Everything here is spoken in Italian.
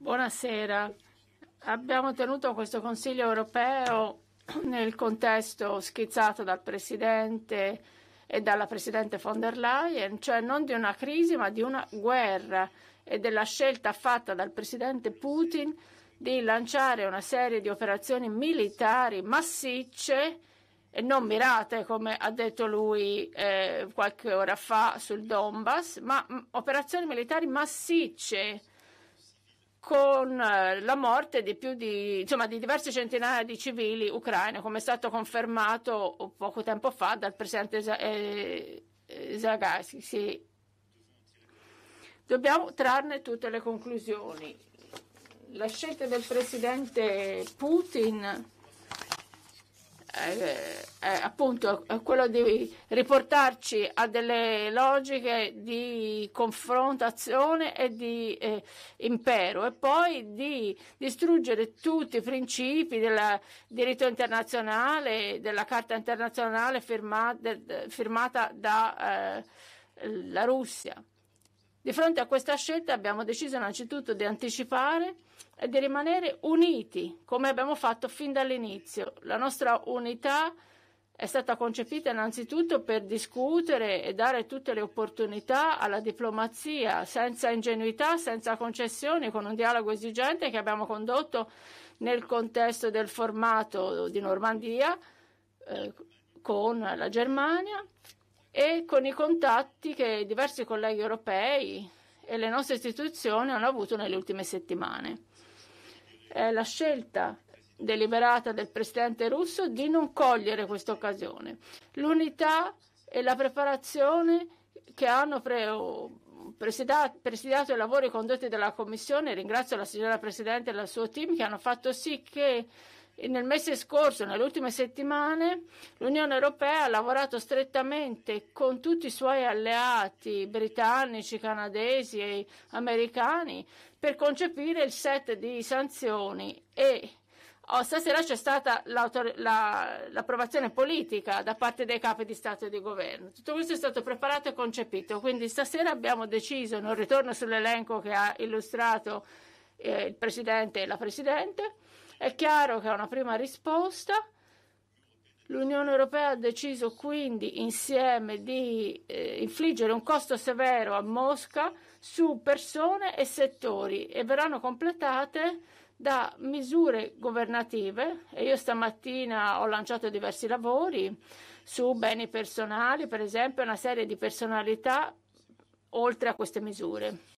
Buonasera. Abbiamo tenuto questo Consiglio europeo nel contesto schizzato dal Presidente e dalla Presidente von der Leyen, cioè non di una crisi ma di una guerra e della scelta fatta dal Presidente Putin di lanciare una serie di operazioni militari massicce e non mirate, come ha detto lui eh, qualche ora fa sul Donbass, ma mm, operazioni militari massicce con eh, la morte di, di, insomma, di diverse centinaia di civili ucraini, come è stato confermato poco tempo fa dal presidente eh, Zagaski. Sì. Dobbiamo trarne tutte le conclusioni. La scelta del presidente Putin eh, eh, è appunto quello di riportarci a delle logiche di confrontazione e di eh, impero e poi di distruggere tutti i principi del diritto internazionale, della Carta internazionale firmata, firmata dalla eh, Russia. Di fronte a questa scelta abbiamo deciso innanzitutto di anticipare e di rimanere uniti, come abbiamo fatto fin dall'inizio. La nostra unità è stata concepita innanzitutto per discutere e dare tutte le opportunità alla diplomazia, senza ingenuità, senza concessioni, con un dialogo esigente che abbiamo condotto nel contesto del formato di Normandia eh, con la Germania e con i contatti che diversi colleghi europei e le nostre istituzioni hanno avuto nelle ultime settimane. È la scelta deliberata del presidente russo di non cogliere questa occasione. L'unità e la preparazione che hanno presidiato i lavori condotti dalla Commissione, ringrazio la signora Presidente e il suo team che hanno fatto sì che nel mese scorso, nelle ultime settimane, l'Unione Europea ha lavorato strettamente con tutti i suoi alleati britannici, canadesi e americani per concepire il set di sanzioni e Oh, stasera c'è stata la, l'approvazione politica da parte dei capi di Stato e di Governo. Tutto questo è stato preparato e concepito, quindi stasera abbiamo deciso, non ritorno sull'elenco che ha illustrato eh, il Presidente e la Presidente. È chiaro che è una prima risposta. L'Unione Europea ha deciso quindi insieme di eh, infliggere un costo severo a Mosca su persone e settori e verranno completate da misure governative e io stamattina ho lanciato diversi lavori su beni personali, per esempio una serie di personalità oltre a queste misure.